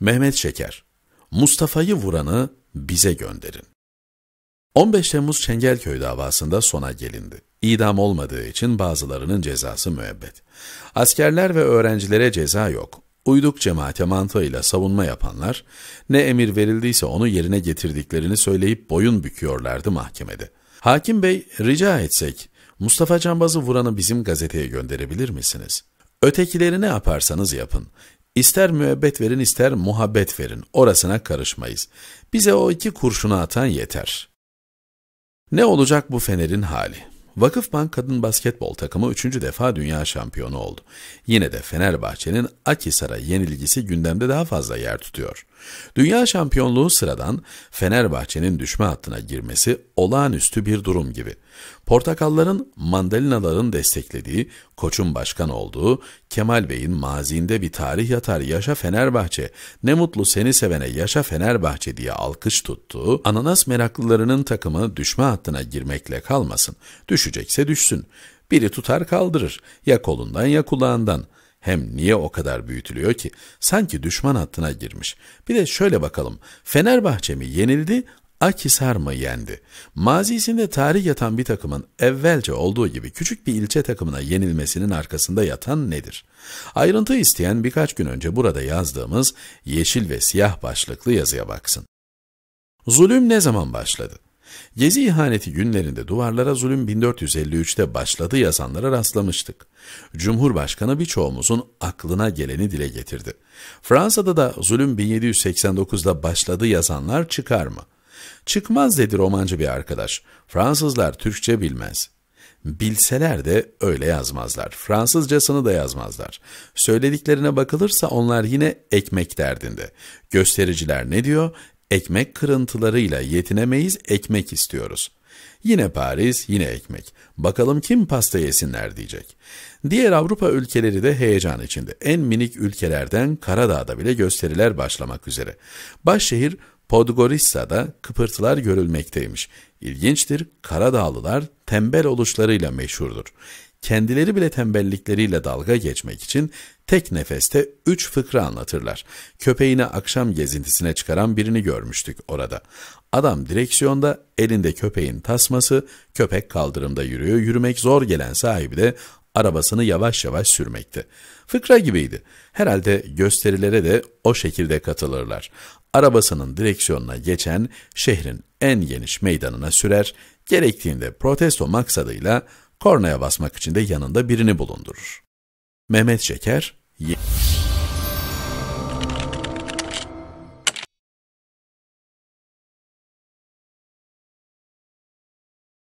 Mehmet Şeker, Mustafa'yı vuranı bize gönderin. 15 Temmuz Çengelköy davasında sona gelindi. İdam olmadığı için bazılarının cezası müebbet. Askerler ve öğrencilere ceza yok. Uyduk cemaate mantığıyla savunma yapanlar, ne emir verildiyse onu yerine getirdiklerini söyleyip boyun büküyorlardı mahkemede. Hakim Bey, rica etsek, Mustafa Canbaz'ı vuranı bizim gazeteye gönderebilir misiniz? Ötekileri ne yaparsanız yapın, İster müebbet verin ister muhabbet verin, orasına karışmayız. Bize o iki kurşuna atan yeter. Ne olacak bu Fener'in hali? Vakıfbank kadın basketbol takımı üçüncü defa dünya şampiyonu oldu. Yine de Fenerbahçe'nin Akisar'a yenilgisi gündemde daha fazla yer tutuyor. Dünya şampiyonluğu sıradan Fenerbahçe'nin düşme hattına girmesi olağanüstü bir durum gibi. Portakalların, mandalinaların desteklediği, koçun başkan olduğu, Kemal Bey'in mazinde bir tarih yatar yaşa Fenerbahçe, ne mutlu seni sevene yaşa Fenerbahçe diye alkış tuttuğu, ananas meraklılarının takımı düşme hattına girmekle kalmasın, düşecekse düşsün. Biri tutar kaldırır, ya kolundan ya kulağından.'' Hem niye o kadar büyütülüyor ki? Sanki düşman hattına girmiş. Bir de şöyle bakalım. Fenerbahçe mi yenildi, Akisar mı yendi? Mazisinde tarih yatan bir takımın evvelce olduğu gibi küçük bir ilçe takımına yenilmesinin arkasında yatan nedir? Ayrıntı isteyen birkaç gün önce burada yazdığımız yeşil ve siyah başlıklı yazıya baksın. Zulüm ne zaman başladı? Gezi ihaneti günlerinde duvarlara zulüm 1453'te başladı yazanlara rastlamıştık. Cumhurbaşkanı birçoğumuzun aklına geleni dile getirdi. Fransa'da da zulüm 1789'da başladı yazanlar çıkar mı? Çıkmaz dedi romancı bir arkadaş. Fransızlar Türkçe bilmez. Bilseler de öyle yazmazlar. Fransızcasını da yazmazlar. Söylediklerine bakılırsa onlar yine ekmek derdinde. Göstericiler ne diyor? Ekmek kırıntılarıyla yetinemeyiz, ekmek istiyoruz. Yine Paris, yine ekmek. Bakalım kim pasta yesinler diyecek. Diğer Avrupa ülkeleri de heyecan içinde. En minik ülkelerden Karadağ'da bile gösteriler başlamak üzere. Başşehir Podgorica'da kıpırtılar görülmekteymiş. İlginçtir, Karadağlılar tembel oluşlarıyla meşhurdur kendileri bile tembellikleriyle dalga geçmek için tek nefeste üç fıkra anlatırlar. Köpeğini akşam gezintisine çıkaran birini görmüştük orada. Adam direksiyonda, elinde köpeğin tasması, köpek kaldırımda yürüyor, yürümek zor gelen sahibi de arabasını yavaş yavaş sürmekte. Fıkra gibiydi. Herhalde gösterilere de o şekilde katılırlar. Arabasının direksiyonuna geçen şehrin en geniş meydanına sürer, gerektiğinde protesto maksadıyla Kornaya basmak için de yanında birini bulundurur. Mehmet Şeker,